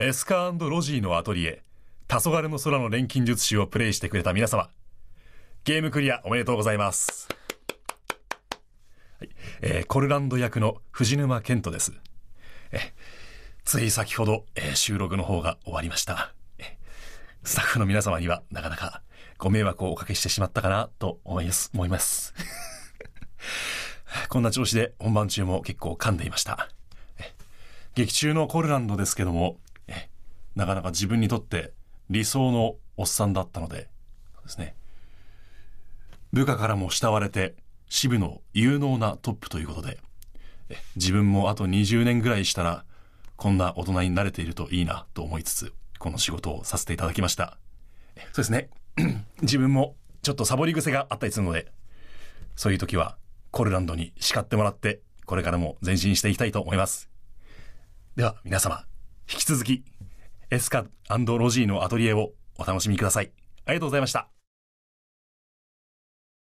エスカーロジーのアトリエ、黄昏の空の錬金術師をプレイしてくれた皆様、ゲームクリアおめでとうございます。はい、えー、コルランド役の藤沼健人です。えつい先ほど、えー、収録の方が終わりました。スタッフの皆様にはなかなかご迷惑をおかけしてしまったかなと思います。思います こんな調子で本番中も結構噛んでいました。劇中のコルランドですけども、なかなか自分にとって理想のおっさんだったので、ですね。部下からも慕われて、支部の有能なトップということで、自分もあと20年ぐらいしたら、こんな大人になれているといいなと思いつつ、この仕事をさせていただきました。そうですね。自分もちょっとサボり癖があったりするので、そういう時はコルランドに叱ってもらって、これからも前進していきたいと思います。では皆様、引き続きエスカロジーのアトリエをお楽しみください。ありがとうございました。